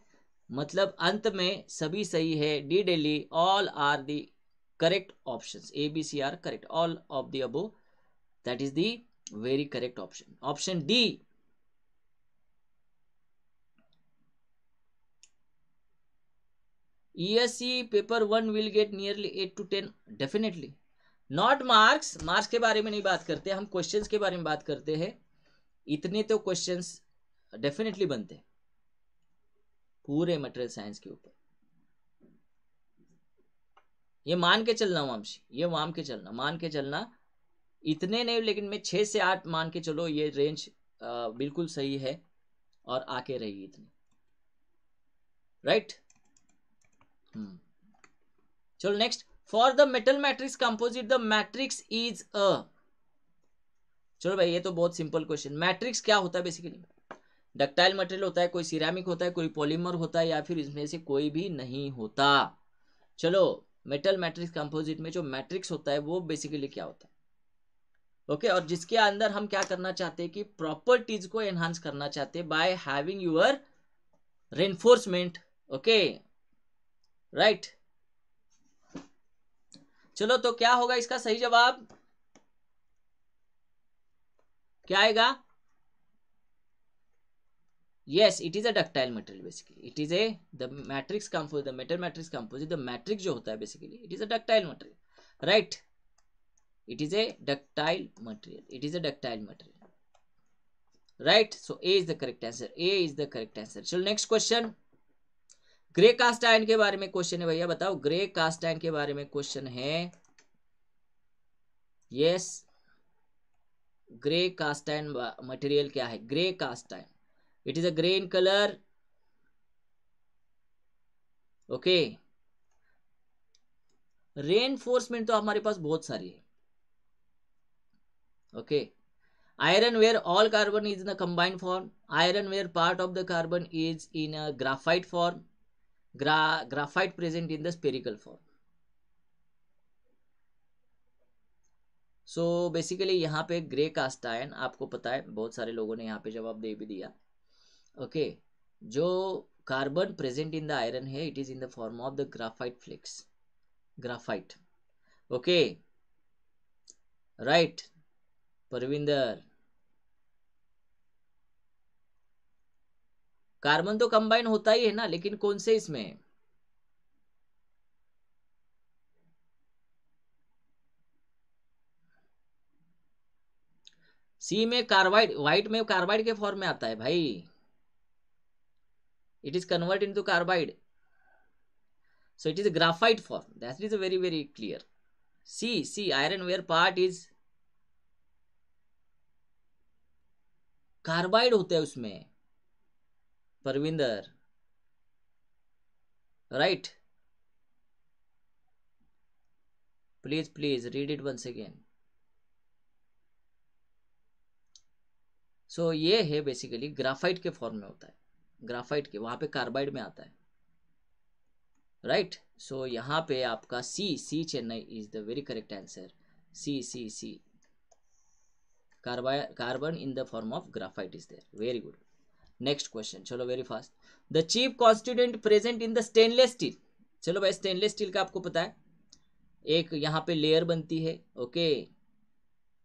मतलब अंत में सभी सही है D Delhi all are the correct option A B C are correct all of the above that is the very correct option option D ESC paper one will get nearly eight to ten definitely not marks marks के बारे में नहीं बात करते हम questions के बारे में बात करते हैं इतने तो क्वेश्चंस डेफिनेटली बनते हैं पूरे मटेरियल साइंस के ऊपर ये मान के चलना वामशी ये वाम के चलना मान के चलना इतने नहीं लेकिन मैं छः से आठ मान के चलो ये रेंज आ, बिल्कुल सही है और आके रही इतनी राइट हम्म चलो next for the metal matrix composite the matrix is a चलो भाई ये तो बहुत सिंपल क्वेश्चन मैट्रिक्स क्या होता है बेसिकली डक्टाइल मटेरियल होता है कोई सिरामिक होता है कोई पॉलीमर होता है या फिर इसमें से कोई भी नहीं होता चलो मेटल मैट्रिक्स कंपोजिट में जो मैट्रिक्स होता है वो बेसिकली क्या होता है ओके और जिसके अंदर हम क्या करना चाहते हैं कि प्रॉपर्टीज को एनहांस करना चाहते हैं by having your reinforcement okay right चलो तो क्या होगा इसका सही जवाब क्या आएगा yes it is a ductile material basically it is a the matrix compose the metal matrix compose the matrix जो होता है basically it is a ductile material right it is a ductile material it is a ductile material right so A is the correct answer A is the correct answer चलो next question grey cast iron के बारे में question है भैया बताओ grey cast iron के बारे में क्वेश्चन है yes grey cast iron material क्या है grey cast iron it is a gray in color okay फोर्समेंट तो हमारे पास बहुत सारी है ओके iron where all carbon is in a combined form iron where part of the carbon is in a graphite form graphite present in the spherical form so basically यहाँ पे ग्रे कास्ट आयन आपको पता है बहुत सारे लोगों ने यहाँ पे जवाब दे भी दिया ओके जो carbon present in the iron है it is in the form of the graphite flakes graphite okay right Parvinder carbon तो कंबाइन होता ही है ना लेकिन कौन से इसमें सी में कार्बाइड व्हाइट में कार्बाइड के फॉर्म में आता है भाई it is converted into carbide so it is a graphite form that is very very clear see see iron ironware part is carbide होते हैं उसमें Parvinder right please please read it once again so ये है basically graphite के form में होता है graphite के वहां पे कार्बाइड में आता है राइट सो यहां पे आपका C C Chennai is the very correct answer C C C carbon in the form of graphite is there very good next question चलो very fast the chief constituent present in the stainless steel चलो भाई stainless steel का आपको पता है एक यहां पे लेयर बनती है ओके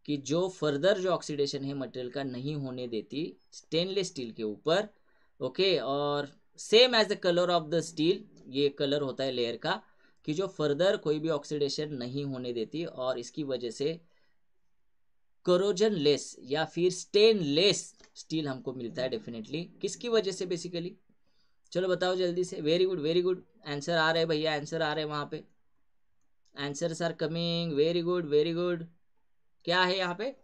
कि जो फर्दर जो ऑक्सीडेशन है मटेरियल का नहीं होने देती स्टेनलेस स्टील के ऊपर ओके और same as the colour of the steel ये कलर होता है लेयर का कि जो फर्दर कोई भी ऑक्सीडेशन नहीं होने देती और इसकी वजह से करोजन लेस या फिर स्टेन लेस स्टील हमको मिलता है डेफिनेटली किसकी वजह से बेसिकली चलो बताओ जल्दी से very good very good answer आ रहे भैया आंसर आ रहे वहाँ पे answers are coming very good very good क्या है यहाँ पे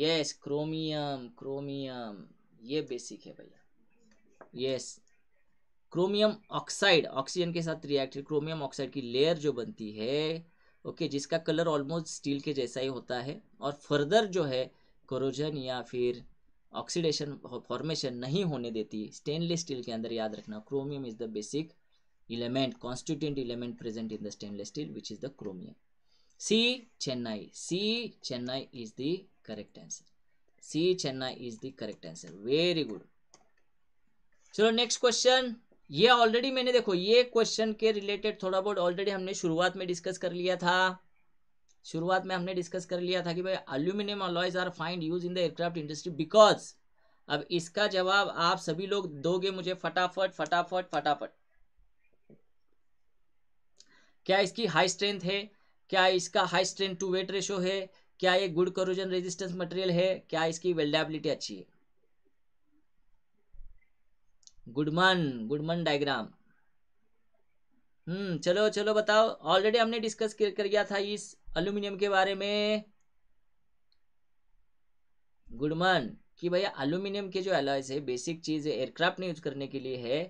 यस क्रोमियम क्रोमियम ये बेसिक है भैया यस क्रोमियम ऑक्साइड ऑक्सीजन के साथ रिएक्ट क्रोमियम ऑक्साइड की लेयर जो बनती है ओके okay, जिसका कलर ऑलमोस्ट स्टील के जैसा ही होता है और फर्दर जो है क्रोजन या फिर ऑक्सीडेशन फॉर्मेशन नहीं होने देती स्टेनलेस स्टील के अंदर याद रखना chromium is the basic element constituent element present in the stainless steel which is the chromium C Chennai C Chennai is the correct answer C Chennai is the correct answer very good चलो next question ये already मैंने देखो ये question के related थोड़ा बहुत already हमने शुरुआत में डिस्कस कर लिया था शुरुआत में हमने डिस्कस कर लिया था कि भाई aluminium alloys are find use in the aircraft industry because अब इसका जवाब आप सभी लोग दोगे मुझे फटाफट फटाफट फटाफट क्या इसकी हाई स्ट्रेंथ है क्या इसका high strength to weight ratio है क्या ये गुड करोजन रेजिस्टेंस मटेरियल है क्या इसकी वेल्डेबिलिटी अच्छी है गुडमन गुडमन डायग्राम हम्म चलो चलो बताओ ऑलरेडी हमने डिस्कस कर, कर गया था इस अल्यूमिनियम के बारे में गुडमन कि भैया अल्यूमिनियम के जो एलॉयज है बेसिक चीज़ एयरक्राफ्ट में यूज करने के लिए है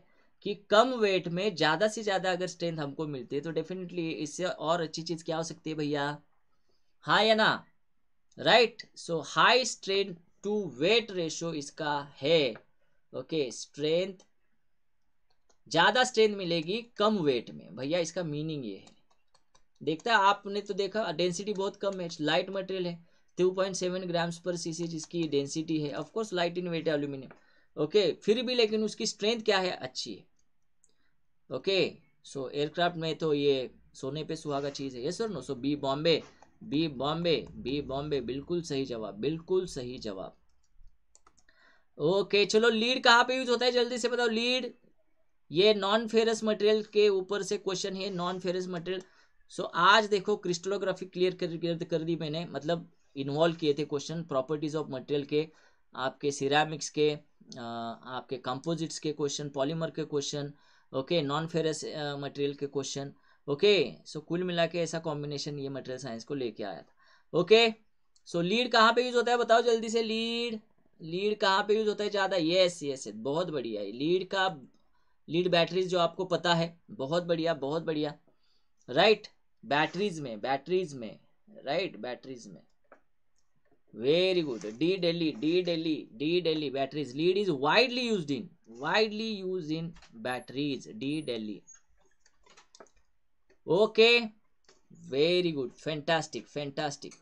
कि कम वेट में ज़्यादा से ज़्यादा अगर स्ट्रेंथ हमको मिलती है तो डेफिनेटली इससे और अच्छी चीज़ क्या हो सकती है भैया हाँ या ना right so high strength to weight ratio इसका है ओके स्ट्रेंथ ज्यादा स्ट्रेंथ मिलेगी कम वेट में भैया इसका मीनिंग ये है देखता है आपने तो देखा डेंसिटी बहुत कम है लाइट मटेरियल है two point seven grams per cc जिसकी डेंसिटी है of course light in weight aluminium okay फिर भी लेकिन उसकी स्ट्रेंथ क्या है अच्छी है ओके सो एयरक्राफ्ट में तो ये सोने पे सुहागा चीज़ है ये sir no so B Bombay B Bombay B Bombay बिल्कुल सही जवाब बिल्कुल सही जवाब ओके चलो लीड कहाँ पे यूज होता है जल्दी से बताओ लीड ये नॉन फेरस मटेरियल के ऊपर से क्वेश्चन है नॉन फेरस मटेरियल सो आज देखो क्रिस्टलोग्राफी क्लियर कर, कर दी मैंने मतलब इन्वॉल्व किए थे क्वेश्चन प्रॉपर्टीज ऑफ मटेरियल के आपके सिरामिक्स के आपके कंपोजिट्स के क्वेश्चन पॉलीमर के question okay non ferrous material के क्वेश्चन ओके सो कुल मिला के ऐसा कॉम्बिनेशन ये मटेरियल साइंस को लेके आया था ओके सो लीड कहाँ पे यूज होता है बताओ जल्दी से लीड लीड कहाँ पे यूज होता है ज़्यादा यस यस बहुत बढ़िया है लीड का लीड बैटरीज जो आपको पता है बहुत बढ़िया बहुत बढ़िया राइट बैटरीज में बैटरीज में राइट बैटरीज में very good D Delhi D Delhi D Delhi batteries lead is widely use in widely use in batteries D Delhi okay very good fantastic fantastic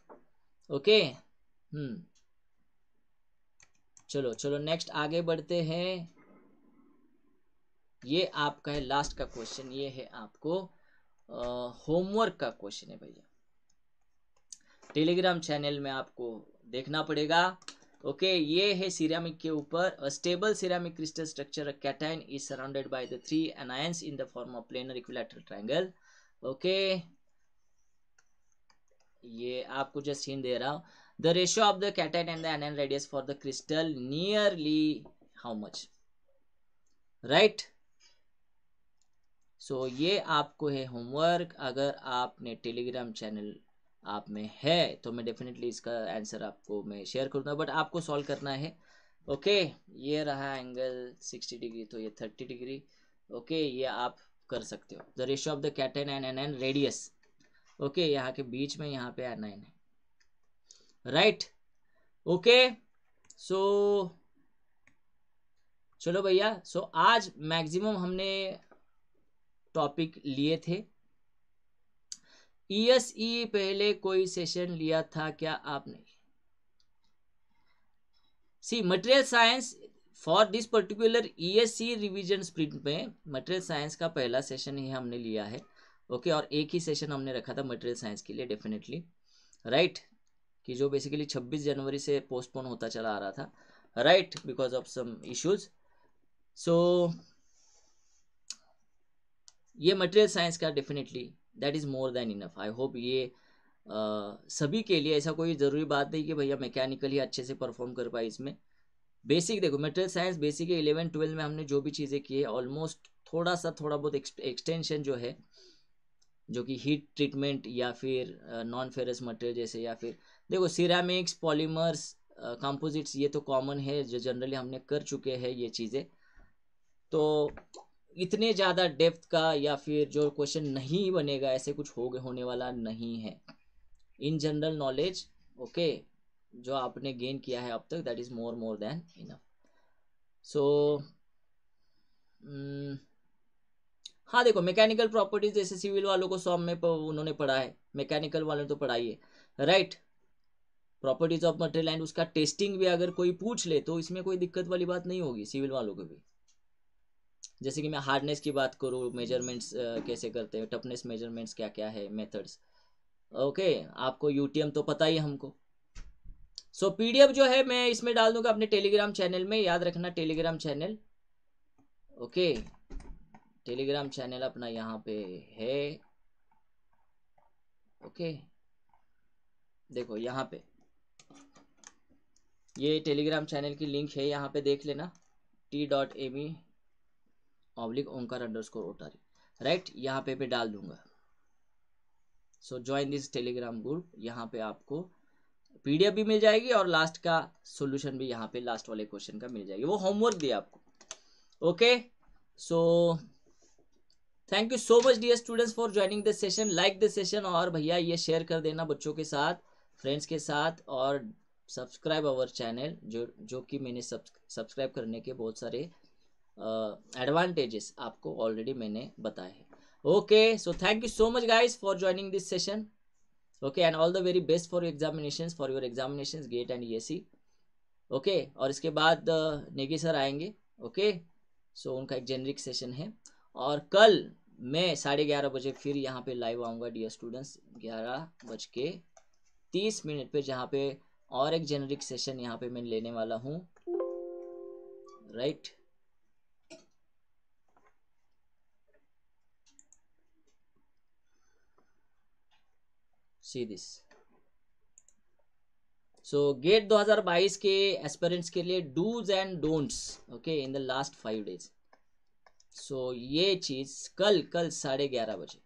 okay hmm चलो चलो नेक्स्ट आगे बढ़ते हैं ये आपका है लास्ट का क्वेश्चन ये है आपको होमवर्क का क्वेश्चन है भैया टेलीग्राम चैनल में आपको देखना पड़ेगा ओके okay, ये है सिरामिक के ऊपर stable ceramic crystal structure cation is surrounded by the three anions in the form of planar equilateral triangle okay ये आपको जस्ट सीन दे रहा हूँ द रेशियो ऑफ द कैटेट and the an radius for the crystal nearly how much right so ये आपको है homework अगर आपने टेलीग्राम चैनल आप में है तो मैं डेफिनेटली इसका आंसर आपको मैं शेयर करूँगा बट आपको सॉल्व करना है ओके okay, ये रहा एंगल सिक्सटी डिग्री तो ये थर्टी डिग्री ओके okay, ये आप कर सकते हो the ratio of the cation and an an radius okay यहाँ के बीच में यहाँ पे एन एन है राइट ओके सो चलो भैया सो so, आज मैक्सिमम हमने टॉपिक लिए थे ई एस ई पहले कोई सेशन लिया था क्या आपने see material science for this particular see revision sprint में मटेरियल साइंस का पहला सेशन ही हमने लिया है ओके okay, और एक ही सेशन हमने रखा था मटेरियल साइंस के लिए डेफिनेटली राइट right? कि जो बेसिकली 26 जनवरी से पोस्टपोन होता चला आ रहा था right because of some issues so ये मटेरियल साइंस का definitely that is more than enough I hope ये Uh, सभी के लिए ऐसा कोई ज़रूरी बात नहीं कि भैया मैकेनिकली अच्छे से परफॉर्म कर पाए इसमें बेसिक देखो material science basic eleven twelve में हमने जो भी चीज़ें की है ऑलमोस्ट थोड़ा सा थोड़ा बहुत एक्सटेंशन जो है जो कि हीट ट्रीटमेंट या फिर नॉन फेरस मटेरियल जैसे या फिर देखो सिरामिक्स पॉलीमर्स कंपोजिट्स ये तो कॉमन है जो जनरली हमने कर चुके हैं ये चीज़ें तो इतने ज़्यादा डेप्थ का या फिर जो क्वेश्चन नहीं बनेगा ऐसे कुछ हो होने वाला नहीं है इन जनरल नॉलेज ओके जो आपने गेन किया है अब तक that is more more than enough so हाँ देखो मैकेनिकल प्रॉपर्टीज जैसे सिविल वालों को सॉम में उन्होंने पढ़ा है मैकेनिकल वालों ने तो पढ़ाई है right properties of material and उसका टेस्टिंग भी अगर कोई पूछ ले तो इसमें कोई दिक्कत वाली बात नहीं होगी सिविल वालों को भी जैसे कि मैं हार्डनेस की बात करूँ मेजरमेंट्स कैसे करते हैं टफनेस मेजरमेंट्स क्या क्या है मेथड्स ओके okay, आपको यूटीएम तो पता ही हमको सो so, पीडीएफ जो है मैं इसमें डाल दूंगा अपने टेलीग्राम चैनल में याद रखना Telegram channel okay Telegram channel अपना यहाँ पे है ओके देखो यहाँ पे ये टेलीग्राम चैनल की लिंक है यहाँ पे देख लेना T dot M E oblique Omkar underscore Otari right यहाँ पे पे डाल दूंगा so join this Telegram group यहाँ पे आपको पीडीएफ भी मिल जाएगी और लास्ट का सोल्यूशन भी यहाँ पे लास्ट वाले क्वेश्चन का मिल जाएगी वो होमवर्क दिया आपको okay so thank you so much dear students for joining this session like this session और भैया ये शेयर कर देना बच्चों के साथ फ्रेंड्स के साथ और सब्सक्राइब अवर चैनल जो जो कि मैंने सब्सक्राइब करने के बहुत सारे एडवांटेजेस uh, आपको ऑलरेडी मैंने बताए हैं okay so thank you so much guys for joining this session okay and all the very best for examination for your examination GATE and E okay और इसके बाद नेगी uh, सर आएंगे okay okay? So so, उनका एक generic session है और कल मैं साढ़े ग्यारह बजे फिर यहाँ पे लाइव आऊँगा डियर स्टूडेंट्स ग्यारह बज के तीस मिनट पे जहाँ पे और एक जेनरिक सेशन यहाँ पे मैं लेने वाला हूँ right right? See this so GATE 2022 के एस्पेरेंट्स के लिए dos and don'ts okay in the last five days so ये चीज कल कल साढ़े ग्यारह बजे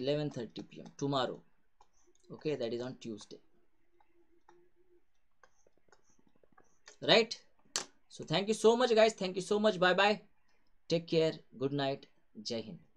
eleven thirty P M tomorrow okay that is on Tuesday right so thank you so much guys thank you so much bye bye take care good night जय हिंद